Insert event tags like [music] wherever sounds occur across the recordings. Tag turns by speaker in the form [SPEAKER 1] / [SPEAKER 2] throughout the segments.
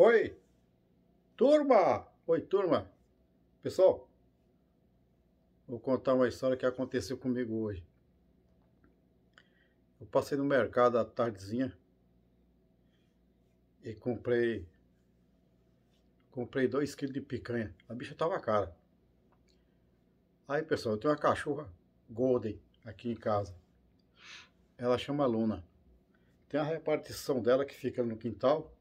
[SPEAKER 1] Oi, turma! Oi, turma! Pessoal, vou contar uma história que aconteceu comigo hoje. Eu passei no mercado à tardezinha e comprei comprei 2 kg de picanha. A bicha tava cara. Aí, pessoal, eu tenho uma cachorra golden aqui em casa. Ela chama Luna. Tem a repartição dela que fica no quintal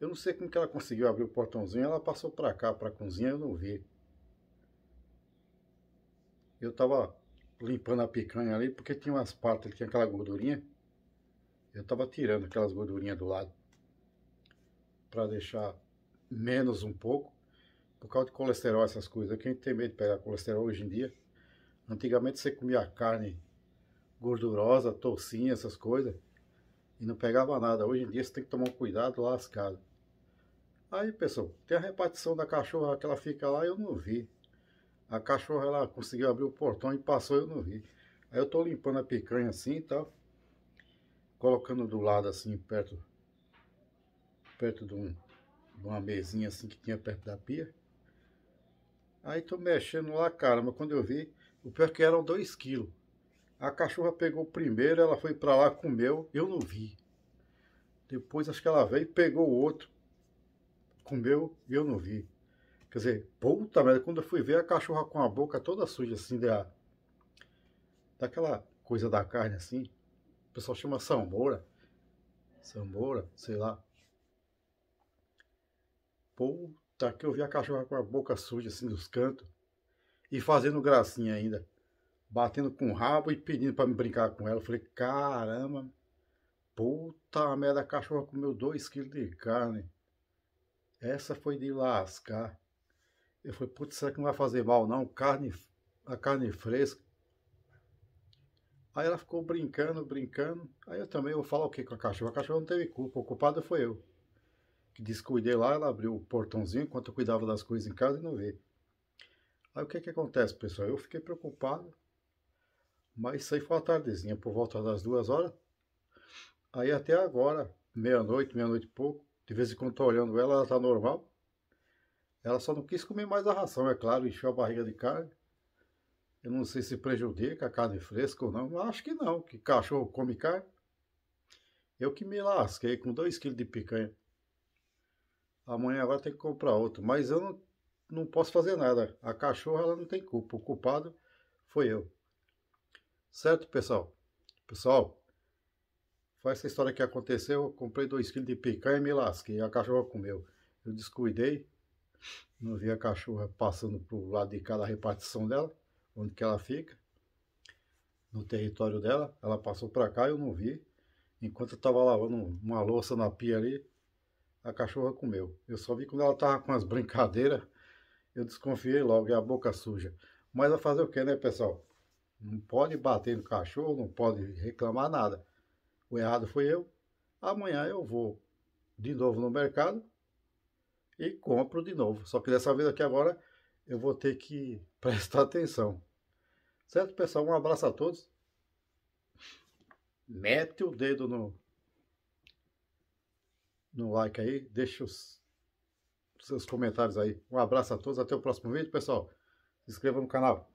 [SPEAKER 1] eu não sei como que ela conseguiu abrir o portãozinho, ela passou para cá, para a cozinha, eu não vi. Eu estava limpando a picanha ali, porque tinha umas partes, tinha aquela gordurinha. Eu estava tirando aquelas gordurinhas do lado. Para deixar menos um pouco. Por causa de colesterol, essas coisas. Quem tem medo de pegar colesterol hoje em dia. Antigamente você comia carne gordurosa, toucinha, essas coisas e não pegava nada. Hoje em dia você tem que tomar um cuidado lascado. Aí, pessoal, tem a repartição da cachorra que ela fica lá, eu não vi. A cachorra, ela conseguiu abrir o portão e passou, eu não vi. Aí eu tô limpando a picanha assim e tá? tal. Colocando do lado assim, perto perto de, um, de, uma mesinha assim que tinha perto da pia. Aí tô mexendo lá, cara, mas quando eu vi, o pior é que eram 2 quilos. A cachorra pegou primeiro, ela foi para lá, comeu, eu não vi. Depois acho que ela veio, pegou o outro, comeu e eu não vi. Quer dizer, puta merda, quando eu fui ver a cachorra com a boca toda suja, assim, da, daquela coisa da carne, assim. O pessoal chama sambora, sambora, sei lá. Puta que eu vi a cachorra com a boca suja, assim, dos cantos. E fazendo gracinha ainda batendo com o rabo e pedindo para me brincar com ela. Eu falei, caramba, puta merda, a cachorra comeu 2 quilos de carne. Essa foi de lascar. Eu falei, putz, será que não vai fazer mal não? Carne, a carne fresca. Aí ela ficou brincando, brincando. Aí eu também vou falar o que com a cachorra? A cachorra não teve culpa, o culpado foi eu. Que descuidei lá, ela abriu o portãozinho enquanto eu cuidava das coisas em casa e não veio. Aí o que que acontece, pessoal? Eu fiquei preocupado mas isso aí foi uma tardezinha, por volta das duas horas. Aí até agora, meia-noite, meia-noite e pouco, de vez em quando tô olhando ela, ela tá normal. Ela só não quis comer mais a ração, é claro, encheu a barriga de carne. Eu não sei se prejudica a carne fresca ou não, acho que não, que cachorro come carne. Eu que me lasquei com dois quilos de picanha. Amanhã agora tem que comprar outro, mas eu não, não posso fazer nada. A cachorra ela não tem culpa, o culpado foi eu. Certo, pessoal? Pessoal, foi essa história que aconteceu. Eu comprei 2 kg de picanha e me lasquei. A cachorra comeu. Eu descuidei. Não vi a cachorra passando para o lado de cá da repartição dela, onde que ela fica, no território dela. Ela passou para cá, e eu não vi. Enquanto eu estava lavando uma louça na pia ali, a cachorra comeu. Eu só vi quando ela estava com as brincadeiras, eu desconfiei logo, é a boca suja. Mas a fazer o que, né, pessoal? Não pode bater no cachorro, não pode reclamar nada. O errado foi eu. Amanhã eu vou de novo no mercado e compro de novo. Só que dessa vez aqui agora eu vou ter que [laughs] prestar atenção. Certo, pessoal? Um abraço a todos. Mete o dedo no, no like aí. Deixa os seus comentários aí. Um abraço a todos. Até o próximo vídeo, pessoal. Se inscreva no canal.